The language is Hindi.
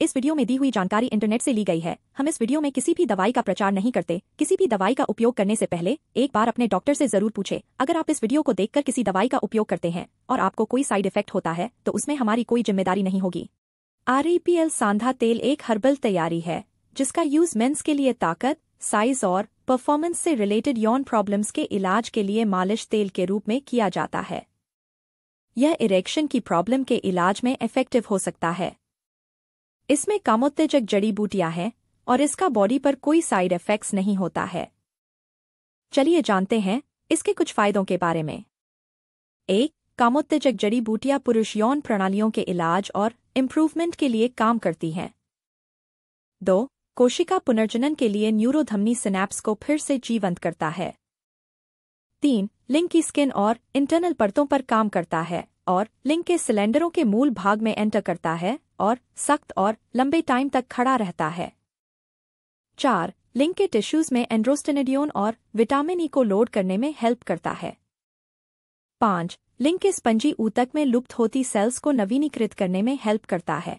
इस वीडियो में दी हुई जानकारी इंटरनेट से ली गई है हम इस वीडियो में किसी भी दवाई का प्रचार नहीं करते किसी भी दवाई का उपयोग करने से पहले एक बार अपने डॉक्टर से जरूर पूछे अगर आप इस वीडियो को देखकर किसी दवाई का उपयोग करते हैं और आपको कोई साइड इफेक्ट होता है तो उसमें हमारी कोई जिम्मेदारी नहीं होगी आर सांधा तेल एक हर्बल तैयारी है जिसका यूज मेन्स के लिए ताकत साइज और परफॉर्मेंस से रिलेटेड यौन प्रॉब्लम्स के इलाज के लिए मालिश तेल के रूप में किया जाता है यह इरेक्शन की प्रॉब्लम के इलाज में इफेक्टिव हो सकता है इसमें कामोत्तेजक जड़ी बूटियां हैं और इसका बॉडी पर कोई साइड इफेक्ट्स नहीं होता है चलिए जानते हैं इसके कुछ फायदों के बारे में एक कामोत्तेजक जड़ी बूटियां पुरुष यौन प्रणालियों के इलाज और इम्प्रूवमेंट के लिए काम करती हैं दो कोशिका पुनर्जनन के लिए न्यूरोधमनी सिनेप्स को फिर से जीवंत करता है तीन लिंग की स्किन और इंटरनल परतों पर काम करता है और लिंक के सिलेंडरों के मूल भाग में एंटर करता है और सख्त और लंबे टाइम तक खड़ा रहता है चार लिंक के टिश्यूज में एंड्रोस्टेनेडियोन और विटामिन ई e को लोड करने में हेल्प करता है पांच लिंक के स्पंजी ऊतक में लुप्त होती सेल्स को नवीनीकृत करने में हेल्प करता है